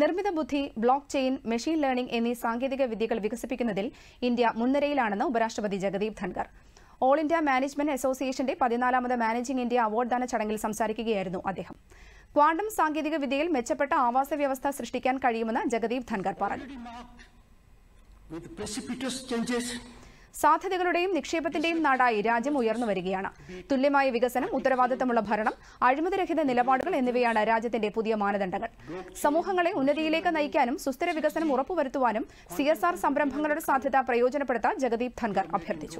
നിർമ്മിത ബുദ്ധി block chain machine learning എന്നീ സാങ്കേതിക വിദ്യകൾ വികസിപ്പിക്കുന്നതിൽ ഇന്ത്യ മുൻനിരയിലാണെന്ന് ഉപരാഷ്ട്രപതി Jagdeep Dhankhar all India management അസോസിയേഷന്റെ പതിനാലാമത് മാനേജിംഗ് ഇന്ത്യ അവാർഡ്ദാന ചടങ്ങിൽ സംസാരിക്കുകയായിരുന്നു അദ്ദേഹം ക്വാണ്ടം സാങ്കേതിക വിദ്യയിൽ മെച്ചപ്പെട്ട ആവാസ വ്യവസ്ഥ സൃഷ്ടിക്കാൻ കഴിയുമെന്ന് ജഗദീപ് ധൻഖർ പറഞ്ഞു സാധ്യതകളുടെയും നിക്ഷേപത്തിന്റെയും നാടായി രാജ്യം ഉയർന്നു വരികയാണ് തുല്യമായ വികസനം ഉത്തരവാദിത്തമുള്ള ഭരണം അഴിമതിരഹിത നിലപാടുകൾ എന്നിവയാണ് രാജ്യത്തിന്റെ പുതിയ മാനദണ്ഡങ്ങൾ സമൂഹങ്ങളെ ഉന്നതിയിലേക്ക് നയിക്കാനും സുസ്ഥിര വികസനം ഉറപ്പുവരുത്തുവാനും സി എസ് ആർ സംരംഭങ്ങളുടെ സാധ്യത പ്രയോജനപ്പെടുത്താൻ ജഗദീപ് ധൻഖർ അഭ്യർത്ഥിച്ചു